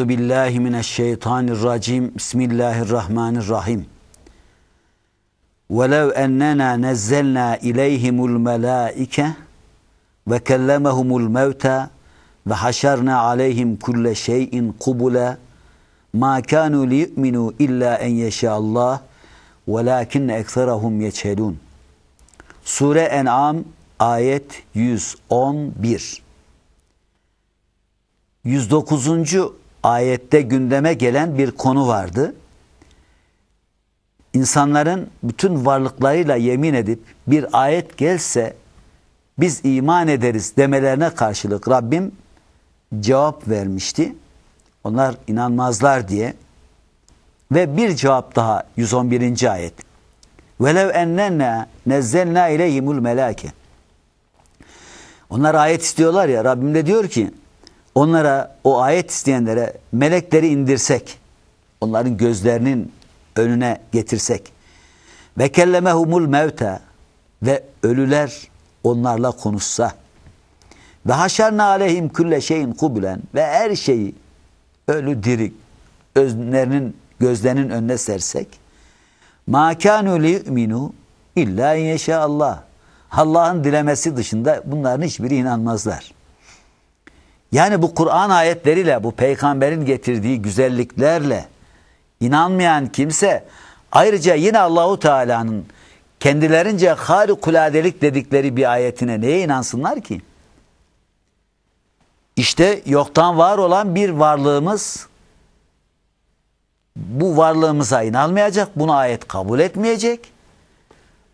Euzu billahi mineşşeytanirracim. Bismillahirrahmanirrahim. Velev ennena nezzelna ileyhimul melaike ve kellemehumul mevta ve haşerna aleyhim kulle şeyin kubula ma kanu liyu'minu illa en yeşallah velakin ekserahum yeçhelun. Sure En'am ayet 111. 109 ayette gündeme gelen bir konu vardı. İnsanların bütün varlıklarıyla yemin edip bir ayet gelse biz iman ederiz demelerine karşılık Rabbim cevap vermişti. Onlar inanmazlar diye. Ve bir cevap daha 111. ayet. Velev ennenna nezzelna ileyhimul melake. Onlar ayet istiyorlar ya Rabbim de diyor ki onlara o ayet isteyenlere melekleri indirsek, onların gözlerinin önüne getirsek ve kellemehumul mevte ve ölüler onlarla konuşsa ve haşerna aleyhim külle şeyin kubulen ve her şeyi ölü diri özlerinin gözlerinin önüne sersek ma kanu liyuminu illa yeşe Allah Allah'ın dilemesi dışında bunların hiçbiri inanmazlar. Yani bu Kur'an ayetleriyle, bu peygamberin getirdiği güzelliklerle inanmayan kimse ayrıca yine Allahu Teala'nın kendilerince harikuladelik dedikleri bir ayetine neye inansınlar ki? İşte yoktan var olan bir varlığımız bu varlığımıza inanmayacak, buna ayet kabul etmeyecek.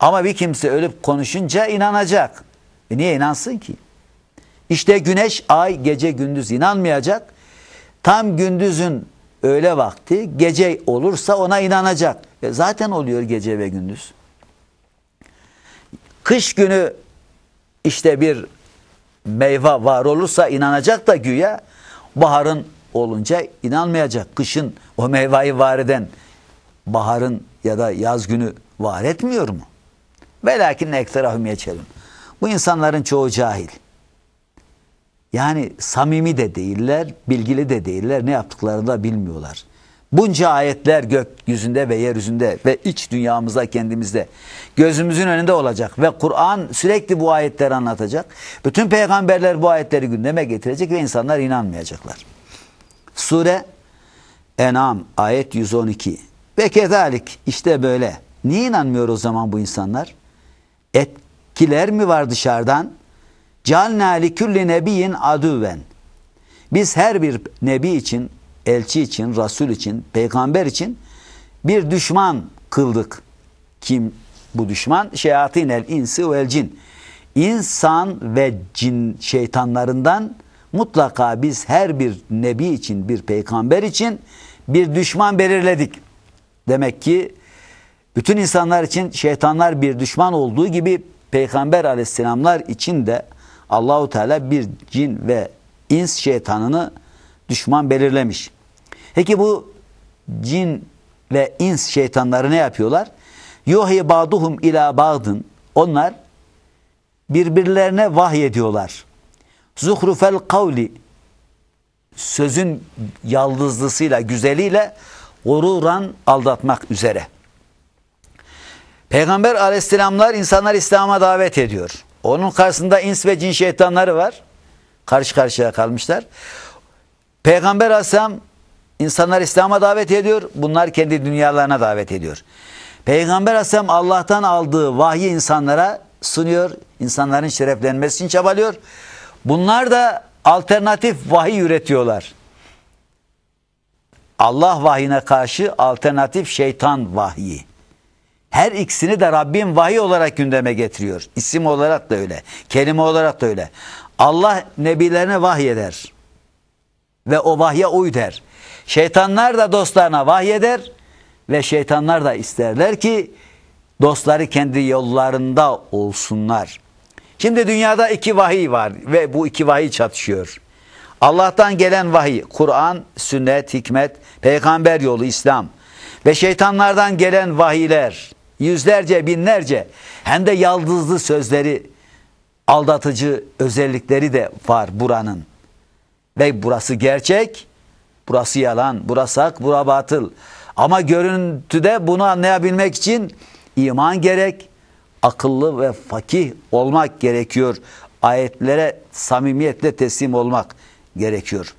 Ama bir kimse ölüp konuşunca inanacak. E niye inansın ki? İşte güneş, ay, gece, gündüz inanmayacak. Tam gündüzün öğle vakti gece olursa ona inanacak. E zaten oluyor gece ve gündüz. Kış günü işte bir meyve var olursa inanacak da güya baharın olunca inanmayacak. Kışın o meyveyi var eden baharın ya da yaz günü var etmiyor mu? Velakin ekserahum yeçerim. Bu insanların çoğu cahil. Yani samimi de değiller, bilgili de değiller, ne yaptıklarını da bilmiyorlar. Bunca ayetler gökyüzünde ve yeryüzünde ve iç dünyamızda kendimizde gözümüzün önünde olacak. Ve Kur'an sürekli bu ayetleri anlatacak. Bütün peygamberler bu ayetleri gündeme getirecek ve insanlar inanmayacaklar. Sure En'am ayet 112 ve kezalik işte böyle. Niye inanmıyor o zaman bu insanlar? Etkiler mi var dışarıdan? Cealna li külli nebiyin aduven. Biz her bir nebi için, elçi için, rasul için, peygamber için bir düşman kıldık. Kim bu düşman? Şeyatinel insi vel cin. İnsan ve cin şeytanlarından mutlaka biz her bir nebi için, bir peygamber için bir düşman belirledik. Demek ki bütün insanlar için şeytanlar bir düşman olduğu gibi peygamber aleyhisselamlar için de Allahu Teala bir cin ve ins şeytanını düşman belirlemiş. Peki bu cin ve ins şeytanları ne yapıyorlar? Yuhi ba'duhum ila ba'dın. Onlar birbirlerine vahyediyorlar. Zuhrufel kavli sözün yaldızlısıyla, güzeliyle gururan aldatmak üzere. Peygamber aleyhisselamlar insanlar İslam'a davet ediyor. Onun karşısında ins ve cin şeytanları var. Karşı karşıya kalmışlar. Peygamber Aleyhisselam insanlar İslam'a davet ediyor. Bunlar kendi dünyalarına davet ediyor. Peygamber Aleyhisselam Allah'tan aldığı vahyi insanlara sunuyor. İnsanların şereflenmesi için çabalıyor. Bunlar da alternatif vahiy üretiyorlar. Allah vahyine karşı alternatif şeytan vahyi. Her ikisini de Rabbim vahiy olarak gündeme getiriyor. İsim olarak da öyle. Kelime olarak da öyle. Allah nebilerine vahyeder. Ve o vahye uy der. Şeytanlar da dostlarına vahyeder. Ve şeytanlar da isterler ki dostları kendi yollarında olsunlar. Şimdi dünyada iki vahiy var ve bu iki vahiy çatışıyor. Allah'tan gelen vahiy, Kur'an, sünnet, hikmet, peygamber yolu, İslam ve şeytanlardan gelen vahiyler, yüzlerce, binlerce hem de yaldızlı sözleri, aldatıcı özellikleri de var buranın. Ve burası gerçek, burası yalan, burası hak, bura batıl. Ama görüntüde bunu anlayabilmek için iman gerek, akıllı ve fakih olmak gerekiyor. Ayetlere samimiyetle teslim olmak gerekiyor.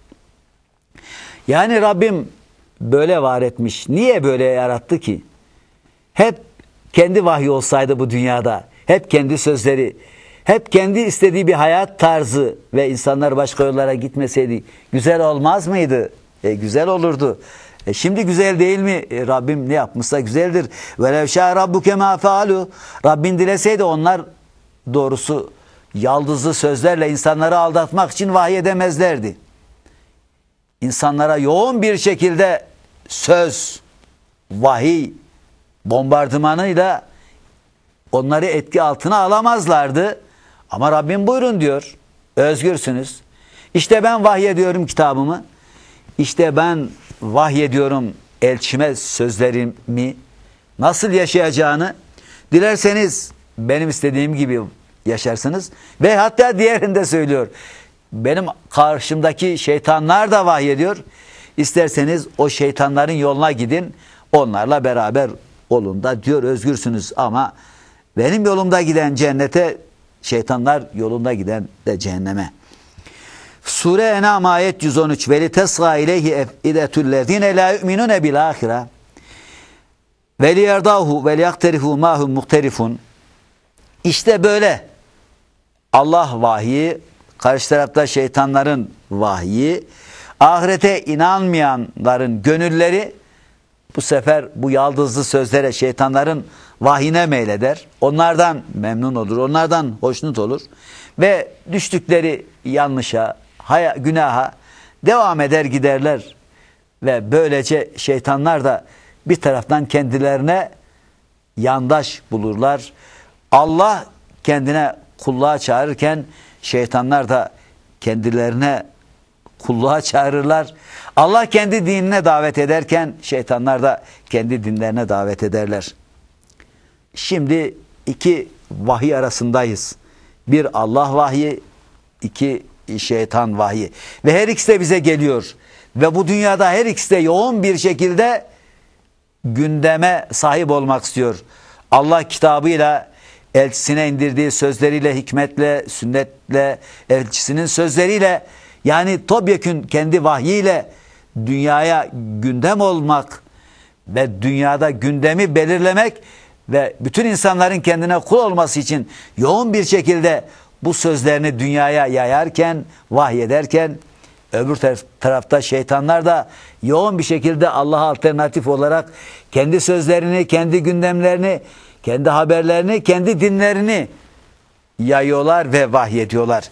Yani Rabbim böyle var etmiş. Niye böyle yarattı ki? Hep kendi vahyi olsaydı bu dünyada, hep kendi sözleri, hep kendi istediği bir hayat tarzı ve insanlar başka yollara gitmeseydi güzel olmaz mıydı? E, güzel olurdu. E şimdi güzel değil mi? E Rabbim ne yapmışsa güzeldir. Velev şâ rabbuke mâ fealu. Rabbin dileseydi onlar doğrusu yaldızlı sözlerle insanları aldatmak için vahiy edemezlerdi. İnsanlara yoğun bir şekilde söz, vahiy bombardımanıyla onları etki altına alamazlardı. Ama Rabbim buyurun diyor. Özgürsünüz. İşte ben vahyediyorum kitabımı. İşte ben vahyediyorum elçime sözlerimi nasıl yaşayacağını dilerseniz benim istediğim gibi yaşarsınız. Ve hatta diğerinde söylüyor. Benim karşımdaki şeytanlar da vahyediyor. İsterseniz o şeytanların yoluna gidin. Onlarla beraber olun da diyor özgürsünüz ama benim yolumda giden cennete şeytanlar yolunda giden de cehenneme. Sure Enam ayet 113 Veli tesra ileyhi efidetullezine la yu'minune bil ahira ve liyerdahu ve liyakterifu mahum muhterifun İşte böyle Allah vahyi karşı tarafta şeytanların vahyi ahirete inanmayanların gönülleri bu sefer bu yaldızlı sözlere şeytanların vahine meyleder. Onlardan memnun olur, onlardan hoşnut olur. Ve düştükleri yanlışa, haya, günaha devam eder giderler. Ve böylece şeytanlar da bir taraftan kendilerine yandaş bulurlar. Allah kendine kulluğa çağırırken şeytanlar da kendilerine kulluğa çağırırlar. Allah kendi dinine davet ederken şeytanlar da kendi dinlerine davet ederler. Şimdi iki vahiy arasındayız. Bir Allah vahyi, iki şeytan vahyi. Ve her ikisi de bize geliyor. Ve bu dünyada her ikisi de yoğun bir şekilde gündeme sahip olmak istiyor. Allah kitabıyla elçisine indirdiği sözleriyle, hikmetle, sünnetle, elçisinin sözleriyle yani topyekün kendi vahyiyle dünyaya gündem olmak ve dünyada gündemi belirlemek ve bütün insanların kendine kul olması için yoğun bir şekilde bu sözlerini dünyaya yayarken, vahyederken öbür tarafta şeytanlar da yoğun bir şekilde Allah'a alternatif olarak kendi sözlerini, kendi gündemlerini, kendi haberlerini, kendi dinlerini yayıyorlar ve vahyediyorlar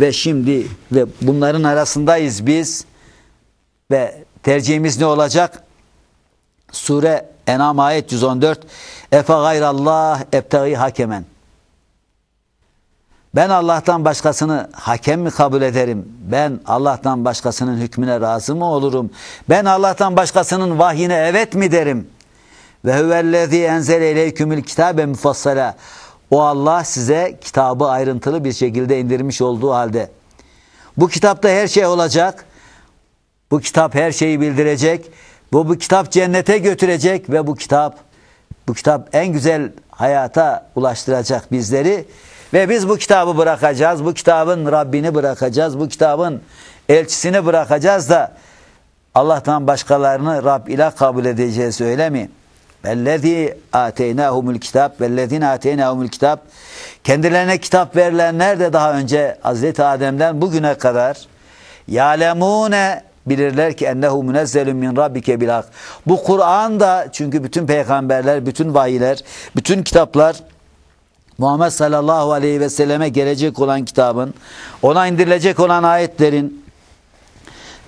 ve şimdi ve bunların arasındayız biz ve tercihimiz ne olacak? Sure Enam ayet 114 Efe gayrallah ebtegi hakemen Ben Allah'tan başkasını hakem mi kabul ederim? Ben Allah'tan başkasının hükmüne razı mı olurum? Ben Allah'tan başkasının vahyine evet mi derim? Ve huvellezî enzele ileykümül kitabe mufassala o Allah size kitabı ayrıntılı bir şekilde indirmiş olduğu halde. Bu kitapta her şey olacak. Bu kitap her şeyi bildirecek. Bu, bu kitap cennete götürecek ve bu kitap bu kitap en güzel hayata ulaştıracak bizleri. Ve biz bu kitabı bırakacağız. Bu kitabın Rabbini bırakacağız. Bu kitabın elçisini bırakacağız da Allah'tan başkalarını Rab ile kabul edeceğiz öyle mi? Ellezî âteynâhumul kitâb vellezîne âteynâhumul kitap, kendilerine kitap verilenler de daha önce Hazreti Adem'den bugüne kadar yalemune bilirler ki ennehu münezzelun min rabbike bil Bu Kur'an da çünkü bütün peygamberler, bütün vahiyler, bütün kitaplar Muhammed sallallahu aleyhi ve selleme gelecek olan kitabın, ona indirilecek olan ayetlerin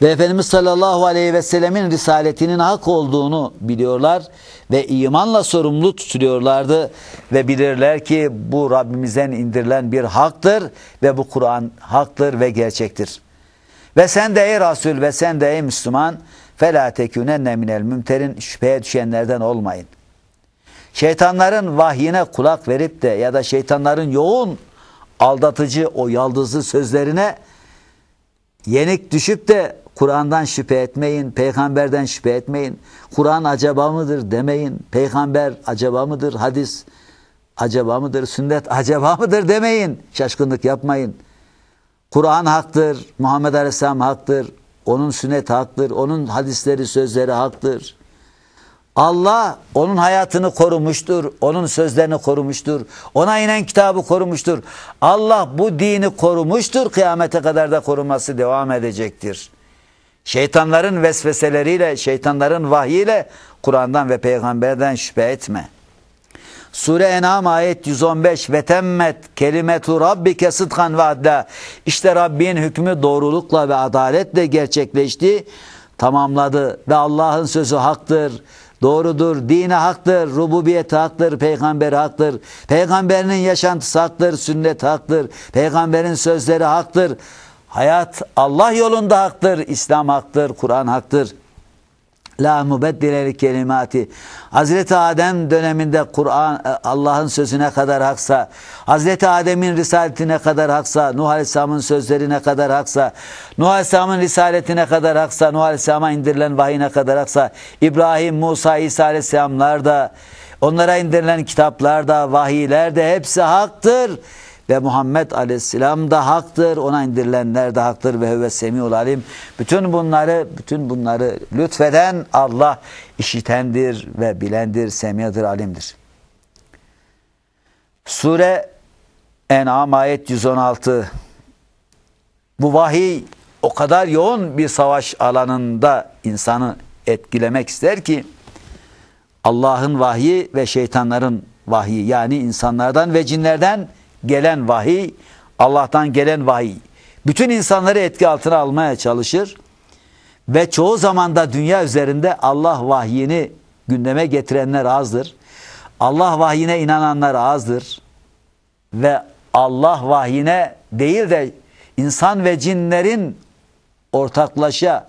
ve Efendimiz sallallahu aleyhi ve sellemin risaletinin hak olduğunu biliyorlar ve imanla sorumlu tutuluyorlardı ve bilirler ki bu Rabbimizden indirilen bir haktır ve bu Kur'an haktır ve gerçektir. Ve sen de ey Resul ve sen de ey Müslüman فَلَا تَكُنَنَّ مِنَ الْمُمْتَرِينَ Şüpheye düşenlerden olmayın. Şeytanların vahyine kulak verip de ya da şeytanların yoğun aldatıcı o yaldızlı sözlerine yenik düşüp de Kur'an'dan şüphe etmeyin, peygamberden şüphe etmeyin. Kur'an acaba mıdır demeyin. Peygamber acaba mıdır? Hadis acaba mıdır? Sünnet acaba mıdır demeyin. Şaşkınlık yapmayın. Kur'an haktır, Muhammed Aleyhisselam haktır, onun sünnet haktır, onun hadisleri, sözleri haktır. Allah onun hayatını korumuştur, onun sözlerini korumuştur, ona inen kitabı korumuştur. Allah bu dini korumuştur, kıyamete kadar da koruması devam edecektir. Şeytanların vesveseleriyle, şeytanların vahyiyle Kur'an'dan ve peygamberden şüphe etme. Sure En'am ayet 115 ve temmet kelimetu rabbike sıdkan ve adla. İşte Rabbin hükmü doğrulukla ve adaletle gerçekleşti, tamamladı ve Allah'ın sözü haktır, doğrudur, dine haktır, Rububiyet haktır, Peygamber haktır, peygamberinin yaşantısı haktır, sünnet haktır, peygamberin sözleri haktır. Hayat Allah yolunda haktır, İslam haktır, Kur'an haktır. La mubeddileli kelimati. Hazreti Adem döneminde Kur'an e, Allah'ın sözüne kadar haksa, Hazreti Adem'in risaletine kadar haksa, Nuh Aleyhisselam'ın sözlerine kadar haksa, Nuh Aleyhisselam'ın risaletine kadar haksa, Nuh Aleyhisselam'a indirilen vahiyine kadar haksa, İbrahim, Musa, İsa Aleyhisselamlar da, onlara indirilen kitaplar da, vahiyler de hepsi haktır ve Muhammed Aleyhisselam da haktır. Ona indirilenler de haktır ve huve semiul alim. Bütün bunları bütün bunları lütfeden Allah işitendir ve bilendir, semiyadır, alimdir. Sure En'am ayet 116 Bu vahiy o kadar yoğun bir savaş alanında insanı etkilemek ister ki Allah'ın vahyi ve şeytanların vahyi yani insanlardan ve cinlerden gelen vahiy, Allah'tan gelen vahiy bütün insanları etki altına almaya çalışır ve çoğu zamanda dünya üzerinde Allah vahyini gündeme getirenler azdır. Allah vahyine inananlar azdır ve Allah vahyine değil de insan ve cinlerin ortaklaşa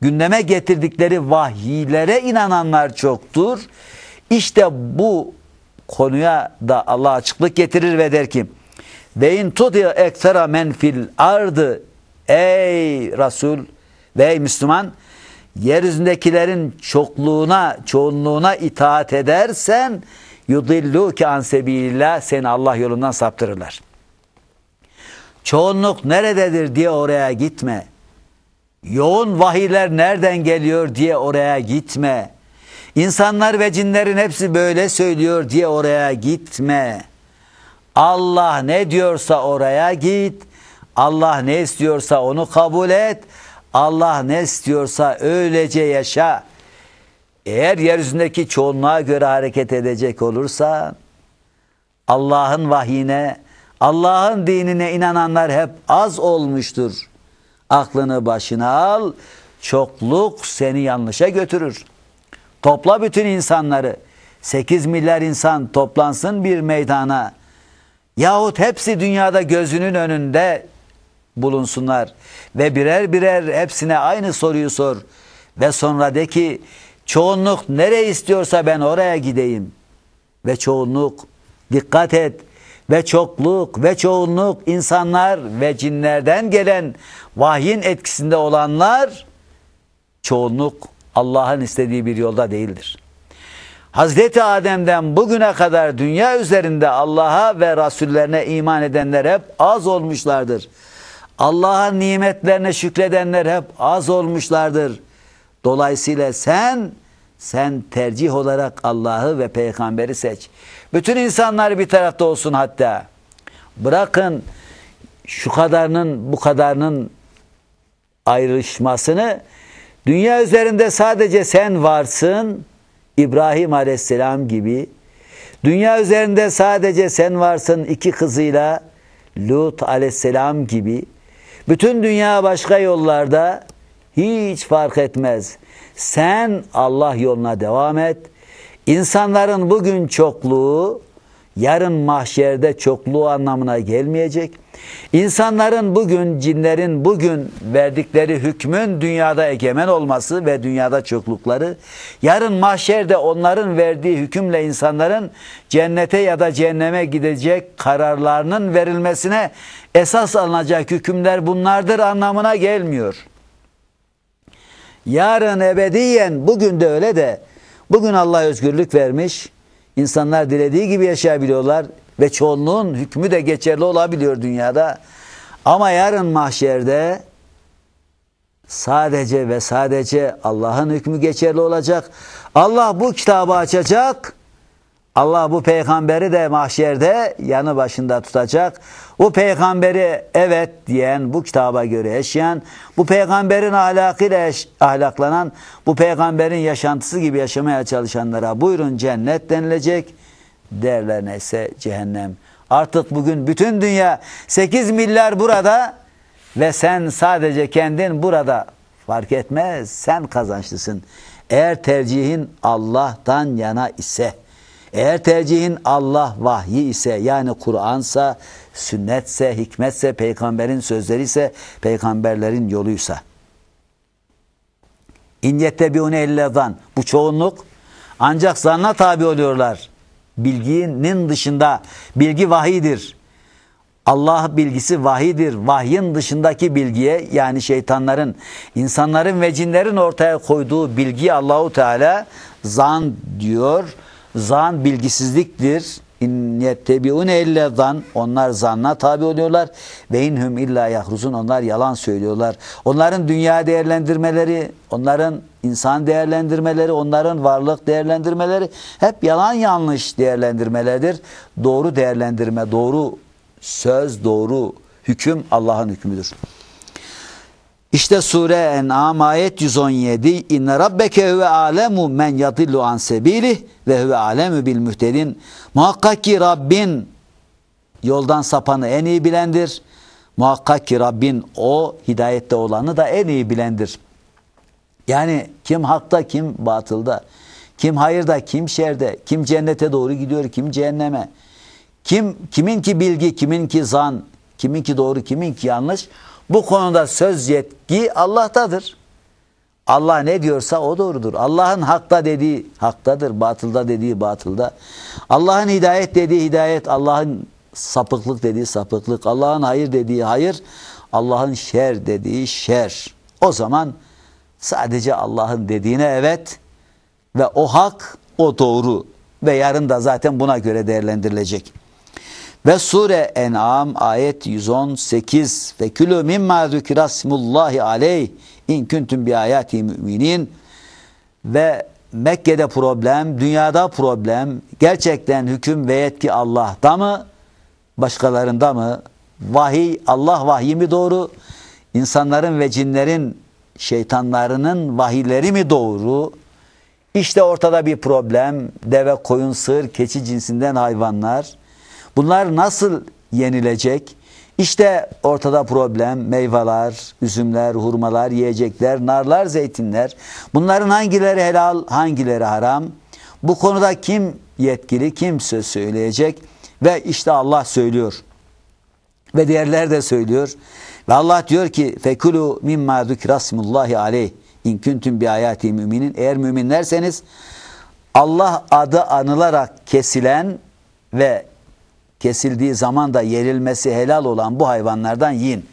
gündeme getirdikleri vahiylere inananlar çoktur. İşte bu konuya da Allah açıklık getirir ve der ki Beyin tudiye eksera men menfil ardı ey Resul ve ey Müslüman yeryüzündekilerin çokluğuna çoğunluğuna itaat edersen yudilluke an sebilillah seni Allah yolundan saptırırlar. Çoğunluk nerededir diye oraya gitme. Yoğun vahiyler nereden geliyor diye oraya gitme. İnsanlar ve cinlerin hepsi böyle söylüyor diye oraya gitme. Allah ne diyorsa oraya git. Allah ne istiyorsa onu kabul et. Allah ne istiyorsa öylece yaşa. Eğer yeryüzündeki çoğunluğa göre hareket edecek olursa Allah'ın vahyine, Allah'ın dinine inananlar hep az olmuştur. Aklını başına al, çokluk seni yanlışa götürür. Topla bütün insanları. 8 milyar insan toplansın bir meydana. Yahut hepsi dünyada gözünün önünde bulunsunlar. Ve birer birer hepsine aynı soruyu sor. Ve sonra de ki çoğunluk nereye istiyorsa ben oraya gideyim. Ve çoğunluk dikkat et ve çokluk ve çoğunluk insanlar ve cinlerden gelen vahyin etkisinde olanlar çoğunluk Allah'ın istediği bir yolda değildir. Hazreti Adem'den bugüne kadar dünya üzerinde Allah'a ve Rasullerine iman edenler hep az olmuşlardır. Allah'a nimetlerine şükredenler hep az olmuşlardır. Dolayısıyla sen sen tercih olarak Allah'ı ve peygamberi seç. Bütün insanlar bir tarafta olsun hatta. Bırakın şu kadarının bu kadarının ayrışmasını Dünya üzerinde sadece sen varsın İbrahim Aleyhisselam gibi. Dünya üzerinde sadece sen varsın iki kızıyla Lut Aleyhisselam gibi. Bütün dünya başka yollarda hiç fark etmez. Sen Allah yoluna devam et. İnsanların bugün çokluğu yarın mahşerde çokluğu anlamına gelmeyecek. İnsanların bugün, cinlerin bugün verdikleri hükmün dünyada egemen olması ve dünyada çoklukları, yarın mahşerde onların verdiği hükümle insanların cennete ya da cehenneme gidecek kararlarının verilmesine esas alınacak hükümler bunlardır anlamına gelmiyor. Yarın ebediyen, bugün de öyle de, bugün Allah özgürlük vermiş, insanlar dilediği gibi yaşayabiliyorlar, ve çoğunluğun hükmü de geçerli olabiliyor dünyada. Ama yarın mahşerde sadece ve sadece Allah'ın hükmü geçerli olacak. Allah bu kitabı açacak. Allah bu peygamberi de mahşerde yanı başında tutacak. Bu peygamberi evet diyen, bu kitaba göre yaşayan, bu peygamberin ahlakıyla ahlaklanan, bu peygamberin yaşantısı gibi yaşamaya çalışanlara buyurun cennet denilecek değerlerine ise cehennem. Artık bugün bütün dünya 8 milyar burada ve sen sadece kendin burada. Fark etmez sen kazançlısın. Eğer tercihin Allah'tan yana ise, eğer tercihin Allah vahyi ise yani Kur'ansa, sünnetse, hikmetse, peygamberin sözleri ise, peygamberlerin yoluysa. İn bir ille zan. Bu çoğunluk. Ancak zanna tabi oluyorlar. Bilginin dışında bilgi vahidir. Allah bilgisi vahidir. Vahyin dışındaki bilgiye yani şeytanların, insanların ve cinlerin ortaya koyduğu bilgiyi Allahu Teala zan diyor. Zan bilgisizliktir yettebiun ille zan onlar zanna tabi oluyorlar ve inhum illa yahruzun onlar yalan söylüyorlar. Onların dünya değerlendirmeleri, onların insan değerlendirmeleri, onların varlık değerlendirmeleri hep yalan yanlış değerlendirmelerdir. Doğru değerlendirme, doğru söz, doğru hüküm Allah'ın hükmüdür. İşte sure En'am ayet 117 İnne rabbeke huve alemu men yadillu an sebilih ve huve alemu bil mühtedin. Muhakkak ki Rabbin yoldan sapanı en iyi bilendir. Muhakkak ki Rabbin o hidayette olanı da en iyi bilendir. Yani kim hakta kim batılda, kim hayırda kim şerde, kim cennete doğru gidiyor kim cehenneme. Kim kimin ki bilgi, kimin ki zan, kimin ki doğru, kimin ki yanlış. Bu konuda söz yetki Allah'tadır. Allah ne diyorsa o doğrudur. Allah'ın hakta dediği haktadır, batılda dediği batılda. Allah'ın hidayet dediği hidayet, Allah'ın sapıklık dediği sapıklık, Allah'ın hayır dediği hayır, Allah'ın şer dediği şer. O zaman sadece Allah'ın dediğine evet ve o hak, o doğru ve yarın da zaten buna göre değerlendirilecek. Ve sure En'am ayet 118 ve külü mimma zükirasmullahi aleyh in kuntum bi ayati müminin ve Mekke'de problem, dünyada problem, gerçekten hüküm ve yetki Allah'ta mı, başkalarında mı? Vahiy, Allah vahiy mi doğru? İnsanların ve cinlerin, şeytanlarının vahiyleri mi doğru? İşte ortada bir problem, deve, koyun, sığır, keçi cinsinden hayvanlar. Bunlar nasıl yenilecek? İşte ortada problem meyveler, üzümler, hurmalar, yiyecekler, narlar, zeytinler. Bunların hangileri helal, hangileri haram? Bu konuda kim yetkili, kim söz söyleyecek? Ve işte Allah söylüyor. Ve diğerler de söylüyor. Ve Allah diyor ki fekulu mimma zikrasmullahi aleyh in kuntum bi ayati müminin eğer müminlerseniz Allah adı anılarak kesilen ve kesildiği zaman da yerilmesi helal olan bu hayvanlardan yiyin.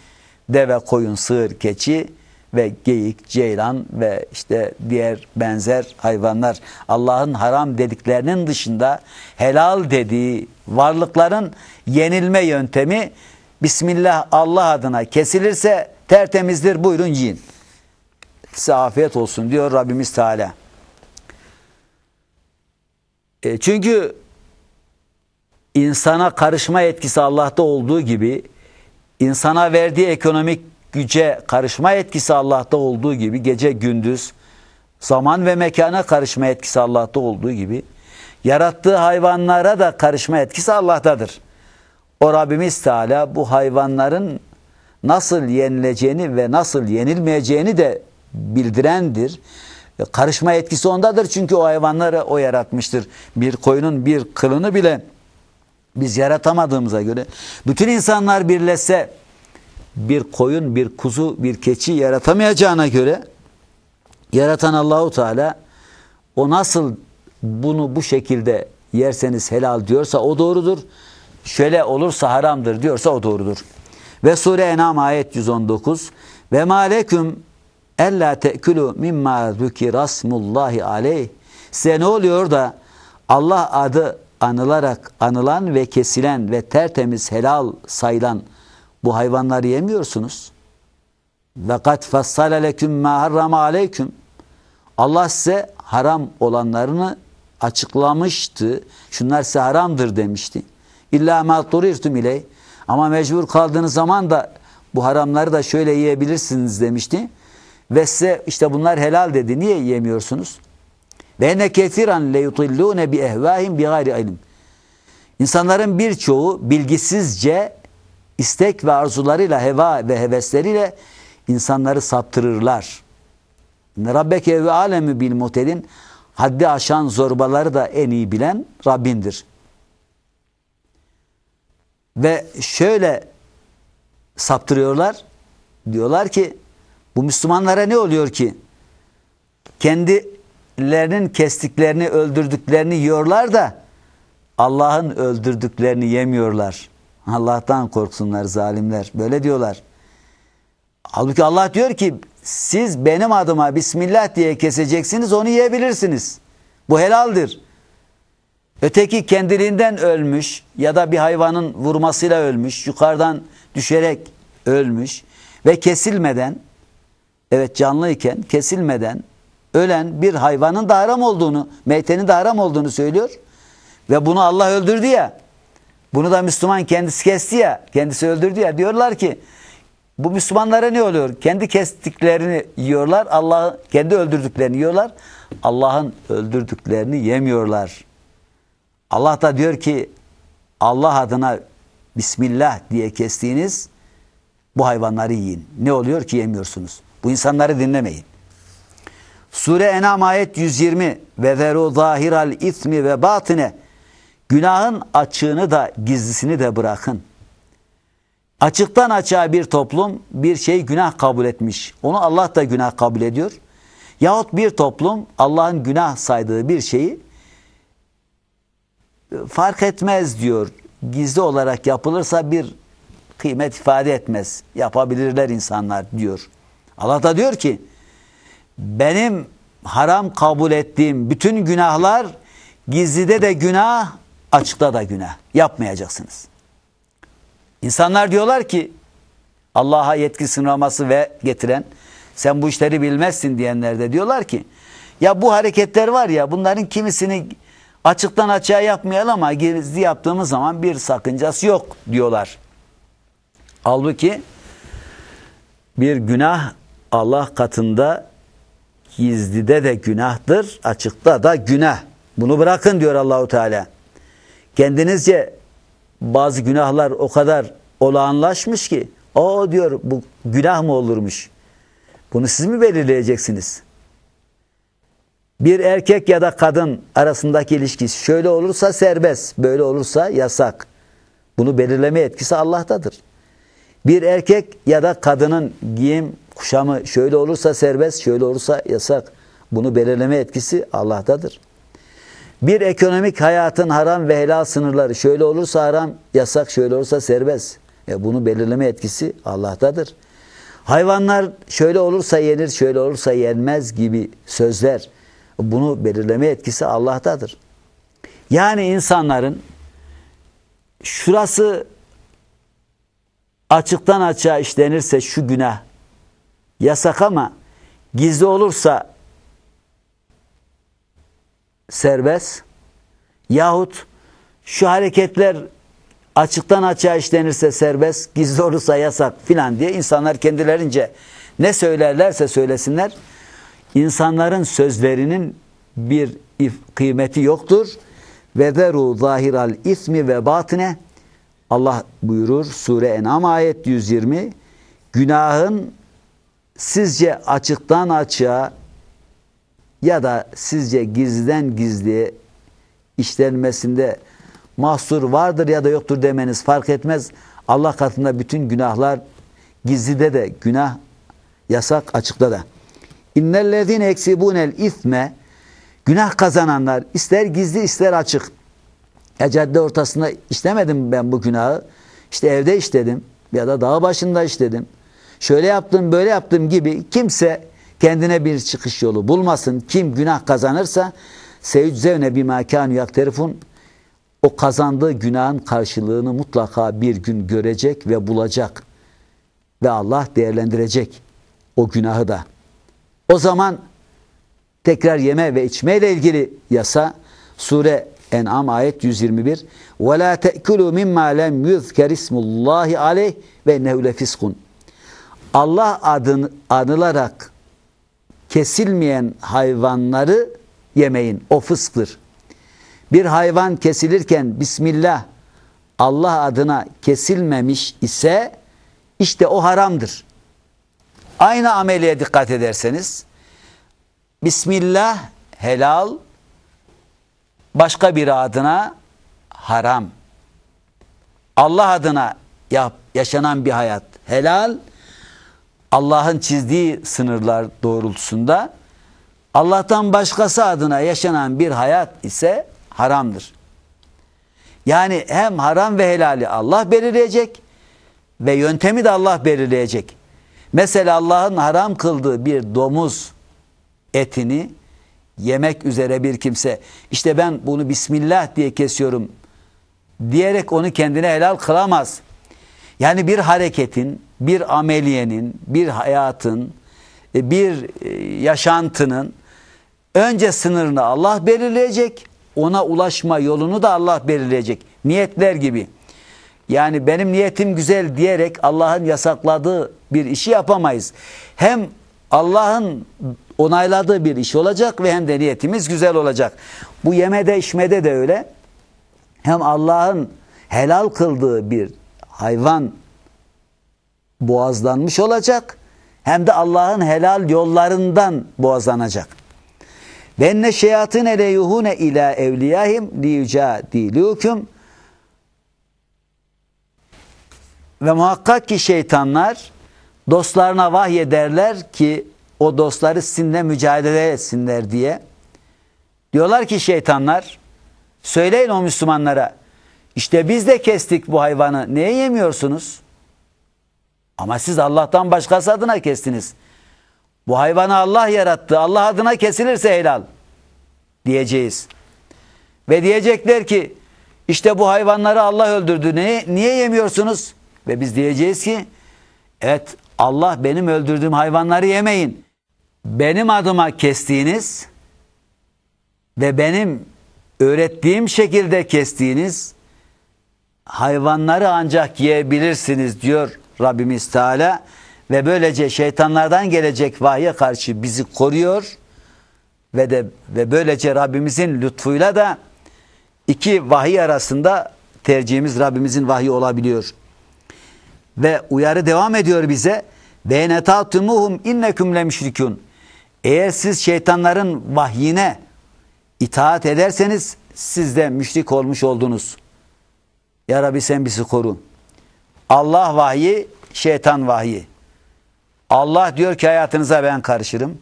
Deve, koyun, sığır, keçi ve geyik, ceylan ve işte diğer benzer hayvanlar Allah'ın haram dediklerinin dışında helal dediği varlıkların yenilme yöntemi Bismillah Allah adına kesilirse tertemizdir buyurun yiyin. Size afiyet olsun diyor Rabbimiz Teala. E çünkü insana karışma etkisi Allah'ta olduğu gibi insana verdiği ekonomik güce karışma etkisi Allah'ta olduğu gibi gece gündüz zaman ve mekana karışma etkisi Allah'ta olduğu gibi yarattığı hayvanlara da karışma etkisi Allah'tadır. O Rabbimiz Teala bu hayvanların nasıl yenileceğini ve nasıl yenilmeyeceğini de bildirendir. E, karışma etkisi ondadır çünkü o hayvanları o yaratmıştır. Bir koyunun bir kılını bile biz yaratamadığımıza göre bütün insanlar birleşse bir koyun, bir kuzu, bir keçi yaratamayacağına göre yaratan Allahu Teala o nasıl bunu bu şekilde yerseniz helal diyorsa o doğrudur. Şöyle olursa haramdır diyorsa o doğrudur. Ve sure Enam ayet 119 Ve maleküm ella te'külü mimma zükirasmullahi aleyh Size ne oluyor da Allah adı anılarak anılan ve kesilen ve tertemiz helal sayılan bu hayvanları yemiyorsunuz. Ve kad fassala leküm ma harrama aleyküm. Allah size haram olanlarını açıklamıştı. Şunlar size haramdır demişti. İlla ma turirtum iley. Ama mecbur kaldığınız zaman da bu haramları da şöyle yiyebilirsiniz demişti. Ve size işte bunlar helal dedi. Niye yemiyorsunuz? Bene kesiran le yutillune bi ehvahim bi gayri ilim. İnsanların birçoğu bilgisizce istek ve arzularıyla, heva ve hevesleriyle insanları saptırırlar. Rabbeke ve alemi bil mutedin haddi aşan zorbaları da en iyi bilen Rabbindir. Ve şöyle saptırıyorlar. Diyorlar ki bu Müslümanlara ne oluyor ki? Kendi lerinin kestiklerini, öldürdüklerini yiyorlar da Allah'ın öldürdüklerini yemiyorlar. Allah'tan korksunlar zalimler. Böyle diyorlar. Halbuki Allah diyor ki siz benim adıma Bismillah diye keseceksiniz onu yiyebilirsiniz. Bu helaldir. Öteki kendiliğinden ölmüş ya da bir hayvanın vurmasıyla ölmüş, yukarıdan düşerek ölmüş ve kesilmeden, evet canlıyken kesilmeden ölen bir hayvanın da haram olduğunu, meytenin de haram olduğunu söylüyor. Ve bunu Allah öldürdü ya. Bunu da Müslüman kendisi kesti ya. Kendisi öldürdü ya. Diyorlar ki bu Müslümanlara ne oluyor? Kendi kestiklerini yiyorlar. Allah kendi öldürdüklerini yiyorlar. Allah'ın öldürdüklerini yemiyorlar. Allah da diyor ki Allah adına Bismillah diye kestiğiniz bu hayvanları yiyin. Ne oluyor ki yemiyorsunuz? Bu insanları dinlemeyin. Sure Enam ayet 120 ve veru zahiral ismi ve batine günahın açığını da gizlisini de bırakın. Açıktan açığa bir toplum bir şey günah kabul etmiş. Onu Allah da günah kabul ediyor. Yahut bir toplum Allah'ın günah saydığı bir şeyi e, fark etmez diyor. Gizli olarak yapılırsa bir kıymet ifade etmez. Yapabilirler insanlar diyor. Allah da diyor ki benim haram kabul ettiğim bütün günahlar gizlide de günah, açıkta da günah. Yapmayacaksınız. İnsanlar diyorlar ki Allah'a yetki sınırlaması ve getiren sen bu işleri bilmezsin diyenler de diyorlar ki ya bu hareketler var ya bunların kimisini açıktan açığa yapmayalım ama gizli yaptığımız zaman bir sakıncası yok diyorlar. Halbuki bir günah Allah katında Gizlide de günahtır, açıkta da günah. Bunu bırakın diyor Allahu Teala. Kendinizce bazı günahlar o kadar olağanlaşmış ki o diyor bu günah mı olurmuş? Bunu siz mi belirleyeceksiniz? Bir erkek ya da kadın arasındaki ilişki şöyle olursa serbest, böyle olursa yasak. Bunu belirleme etkisi Allah'tadır. Bir erkek ya da kadının giyim, Kuşamı şöyle olursa serbest, şöyle olursa yasak. Bunu belirleme etkisi Allah'tadır. Bir ekonomik hayatın haram ve helal sınırları şöyle olursa haram, yasak şöyle olursa serbest. E bunu belirleme etkisi Allah'tadır. Hayvanlar şöyle olursa yenir, şöyle olursa yenmez gibi sözler. Bunu belirleme etkisi Allah'tadır. Yani insanların şurası açıktan açığa işlenirse şu günah yasak ama gizli olursa serbest yahut şu hareketler açıktan açığa işlenirse serbest, gizli olursa yasak filan diye insanlar kendilerince ne söylerlerse söylesinler insanların sözlerinin bir kıymeti yoktur. Ve deru zahiral ismi ve batine Allah buyurur Sure En'am ayet 120 günahın sizce açıktan açığa ya da sizce gizliden gizli işlenmesinde mahsur vardır ya da yoktur demeniz fark etmez. Allah katında bütün günahlar gizlide de günah yasak açıkta da. İnnellezine eksibunel isme günah kazananlar ister gizli ister açık. E cadde ortasında işlemedim ben bu günahı. İşte evde işledim ya da dağ başında işledim şöyle yaptım böyle yaptım gibi kimse kendine bir çıkış yolu bulmasın. Kim günah kazanırsa sevcüzevne bima kânü yakterifun o kazandığı günahın karşılığını mutlaka bir gün görecek ve bulacak. Ve Allah değerlendirecek o günahı da. O zaman tekrar yeme ve içme ile ilgili yasa sure En'am ayet 121 وَلَا تَأْكُلُوا مِمَّا لَمْ يُذْكَرِ اسْمُ اللّٰهِ عَلَيْهِ وَاِنَّهُ لَفِسْقٌ Allah adını anılarak kesilmeyen hayvanları yemeyin. O fısktır. Bir hayvan kesilirken Bismillah Allah adına kesilmemiş ise işte o haramdır. Aynı ameliye dikkat ederseniz Bismillah helal başka bir adına haram. Allah adına yap, yaşanan bir hayat helal Allah'ın çizdiği sınırlar doğrultusunda Allah'tan başkası adına yaşanan bir hayat ise haramdır. Yani hem haram ve helali Allah belirleyecek ve yöntemi de Allah belirleyecek. Mesela Allah'ın haram kıldığı bir domuz etini yemek üzere bir kimse işte ben bunu Bismillah diye kesiyorum diyerek onu kendine helal kılamaz. Yani bir hareketin bir ameliyenin, bir hayatın, e, bir e, yaşantının önce sınırını Allah belirleyecek, ona ulaşma yolunu da Allah belirleyecek. Niyetler gibi. Yani benim niyetim güzel diyerek Allah'ın yasakladığı bir işi yapamayız. Hem Allah'ın onayladığı bir iş olacak ve hem de niyetimiz güzel olacak. Bu yemede içmede de öyle. Hem Allah'ın helal kıldığı bir hayvan boğazlanmış olacak hem de Allah'ın helal yollarından boğazlanacak. Benne şeyatın eleyuhune ila evliyahim liyuca dilüküm ve muhakkak ki şeytanlar dostlarına vahyederler ki o dostları sizinle mücadele etsinler diye. Diyorlar ki şeytanlar söyleyin o Müslümanlara işte biz de kestik bu hayvanı neye yemiyorsunuz? Ama siz Allah'tan başkası adına kestiniz. Bu hayvanı Allah yarattı. Allah adına kesilirse helal diyeceğiz. Ve diyecekler ki işte bu hayvanları Allah öldürdü. Niye, niye yemiyorsunuz? Ve biz diyeceğiz ki evet Allah benim öldürdüğüm hayvanları yemeyin. Benim adıma kestiğiniz ve benim öğrettiğim şekilde kestiğiniz hayvanları ancak yiyebilirsiniz diyor Rabbimiz Teala ve böylece şeytanlardan gelecek vahye karşı bizi koruyor ve de ve böylece Rabbimizin lütfuyla da iki vahiy arasında tercihimiz Rabbimizin vahyi olabiliyor. Ve uyarı devam ediyor bize. Benetatumuhum inneküm lemişrikun. Eğer siz şeytanların vahyine itaat ederseniz siz de müşrik olmuş oldunuz. Ya Rabbi sen bizi koru. Allah vahyi, şeytan vahyi. Allah diyor ki hayatınıza ben karışırım.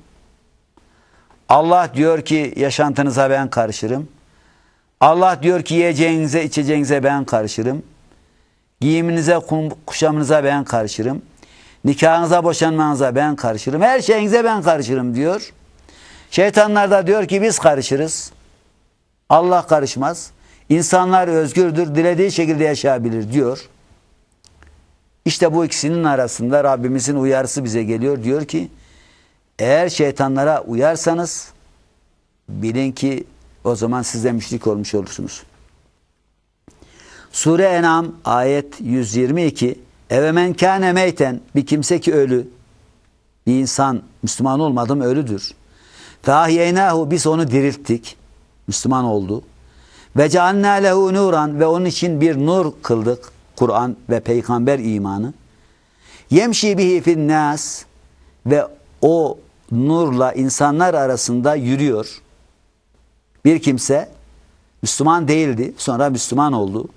Allah diyor ki yaşantınıza ben karışırım. Allah diyor ki yiyeceğinize, içeceğinize ben karışırım. Giyiminize, kuşamınıza ben karışırım. Nikahınıza, boşanmanıza ben karışırım. Her şeyinize ben karışırım diyor. Şeytanlar da diyor ki biz karışırız. Allah karışmaz. İnsanlar özgürdür, dilediği şekilde yaşayabilir diyor. İşte bu ikisinin arasında Rabbimizin uyarısı bize geliyor. Diyor ki eğer şeytanlara uyarsanız bilin ki o zaman siz de müşrik olmuş olursunuz. Sure Enam ayet 122 Evemen kâne meyten bir kimse ki ölü bir insan Müslüman olmadım ölüdür. Fahiyeynahu biz onu dirilttik. Müslüman oldu. Ve cealnâ lehu nuran ve onun için bir nur kıldık. Kur'an ve peygamber imanı. Yemşi bihi finnas ve o nurla insanlar arasında yürüyor. Bir kimse Müslüman değildi, sonra Müslüman oldu.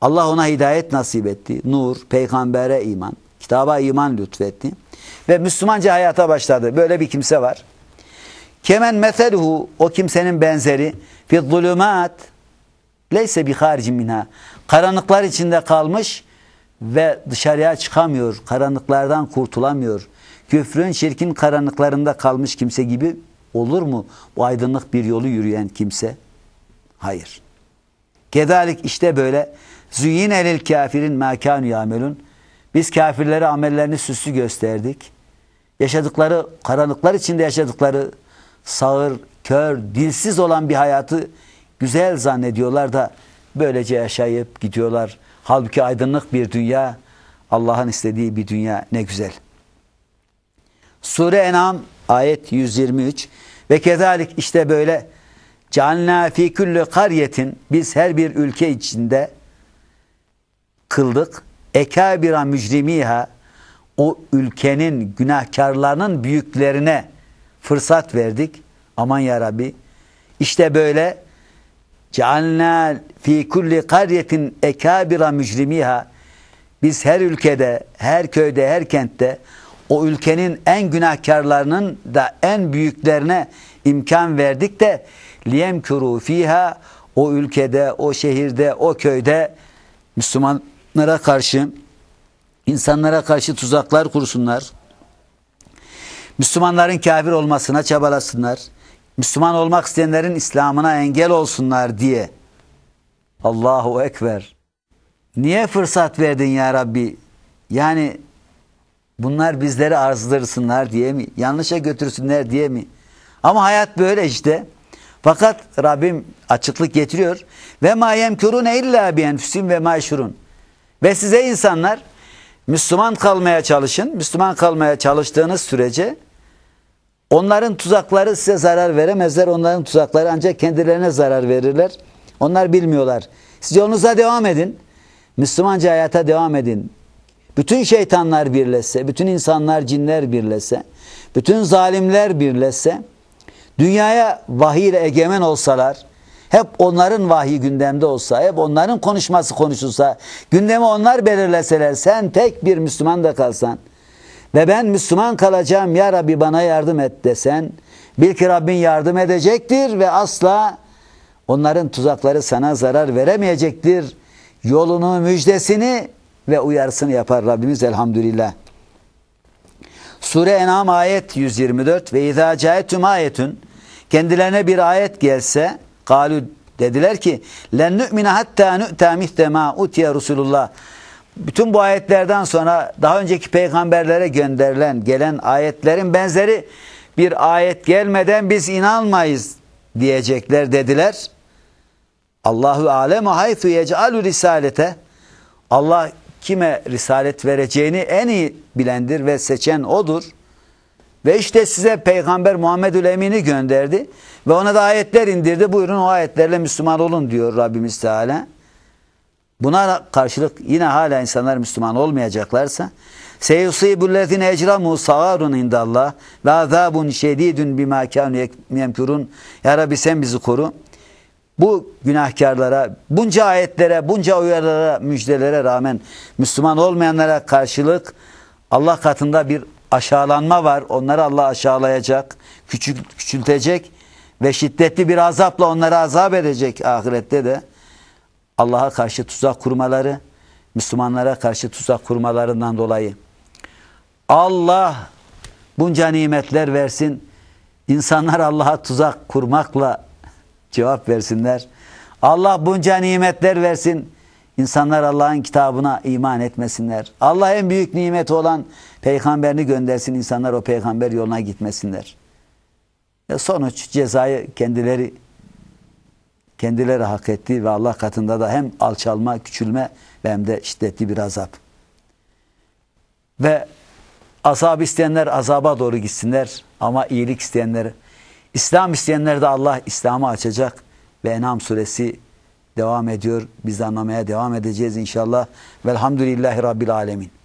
Allah ona hidayet nasip etti. Nur, peygambere iman, kitaba iman lütfetti. Ve Müslümanca hayata başladı. Böyle bir kimse var. Kemen meselhu o kimsenin benzeri fi zulümat, leyse bi haricin minha. Karanlıklar içinde kalmış ve dışarıya çıkamıyor. Karanlıklardan kurtulamıyor. Küfrün, şirkin karanlıklarında kalmış kimse gibi olur mu bu aydınlık bir yolu yürüyen kimse? Hayır. Kedalik işte böyle züyin elil kafirin mekanu yamelun. Biz kafirlere amellerini süslü gösterdik. Yaşadıkları karanlıklar içinde yaşadıkları sağır, kör, dilsiz olan bir hayatı güzel zannediyorlar da Böylece yaşayıp gidiyorlar. Halbuki aydınlık bir dünya, Allah'ın istediği bir dünya ne güzel. Sure En'am ayet 123 ve kezalik işte böyle canna fi kulli karyetin biz her bir ülke içinde kıldık ekabira mücrimiha o ülkenin günahkarlarının büyüklerine fırsat verdik. Aman ya Rabbi işte böyle Cealna fi kulli karyetin ekabira mücrimiha. Biz her ülkede, her köyde, her kentte o ülkenin en günahkarlarının da en büyüklerine imkan verdik de liyemkuru fiha o ülkede, o şehirde, o köyde Müslümanlara karşı insanlara karşı tuzaklar kursunlar. Müslümanların kafir olmasına çabalasınlar. Müslüman olmak isteyenlerin İslam'ına engel olsunlar diye. Allahu Ekber. Niye fırsat verdin ya Rabbi? Yani bunlar bizleri arzdırsınlar diye mi? Yanlışa götürsünler diye mi? Ama hayat böyle işte. Fakat Rabbim açıklık getiriyor. Ve ma yemkurun illa bi enfusim ve maşurun. Ve size insanlar Müslüman kalmaya çalışın. Müslüman kalmaya çalıştığınız sürece Onların tuzakları size zarar veremezler. Onların tuzakları ancak kendilerine zarar verirler. Onlar bilmiyorlar. Siz yolunuza devam edin. Müslümanca hayata devam edin. Bütün şeytanlar birleşse, bütün insanlar, cinler birleşse, bütün zalimler birleşse, dünyaya vahiy ile egemen olsalar, hep onların vahiy gündemde olsa, hep onların konuşması konuşulsa, gündemi onlar belirleseler, sen tek bir Müslüman da kalsan, ve ben Müslüman kalacağım ya Rabbi bana yardım et desen bil ki Rabbin yardım edecektir ve asla onların tuzakları sana zarar veremeyecektir. Yolunu, müjdesini ve uyarısını yapar Rabbimiz elhamdülillah. Sure En'am ayet 124 ve izâ câetüm ayetün kendilerine bir ayet gelse galü dediler ki len nü'mine hattâ nü'tâ mihtemâ utiye Resulullah bütün bu ayetlerden sonra daha önceki peygamberlere gönderilen gelen ayetlerin benzeri bir ayet gelmeden biz inanmayız diyecekler dediler. Allahu alemu haythu yec'alu risalete Allah kime risalet vereceğini en iyi bilendir ve seçen odur. Ve işte size Peygamber Muhammedül Emin'i gönderdi ve ona da ayetler indirdi. Buyurun o ayetlerle Müslüman olun diyor Rabbimiz Teala. Buna karşılık yine hala insanlar Müslüman olmayacaklarsa seyusibullezine ecramu sagarun indallah ve azabun şedidun bima kanu yemkurun Ya Rabbi sen bizi koru. Bu günahkarlara, bunca ayetlere, bunca uyarılara, müjdelere rağmen Müslüman olmayanlara karşılık Allah katında bir aşağılanma var. Onları Allah aşağılayacak, küçük, küçültecek ve şiddetli bir azapla onları azap edecek ahirette de. Allah'a karşı tuzak kurmaları, Müslümanlara karşı tuzak kurmalarından dolayı. Allah bunca nimetler versin. insanlar Allah'a tuzak kurmakla cevap versinler. Allah bunca nimetler versin. insanlar Allah'ın kitabına iman etmesinler. Allah en büyük nimet olan peygamberini göndersin. insanlar o peygamber yoluna gitmesinler. E, sonuç cezayı kendileri kendileri hak ettiği ve Allah katında da hem alçalma, küçülme ve hem de şiddetli bir azap. Ve azap isteyenler azaba doğru gitsinler ama iyilik isteyenler, İslam isteyenler de Allah İslam'ı açacak ve Enam suresi devam ediyor. Biz de anlamaya devam edeceğiz inşallah. Velhamdülillahi Rabbil Alemin.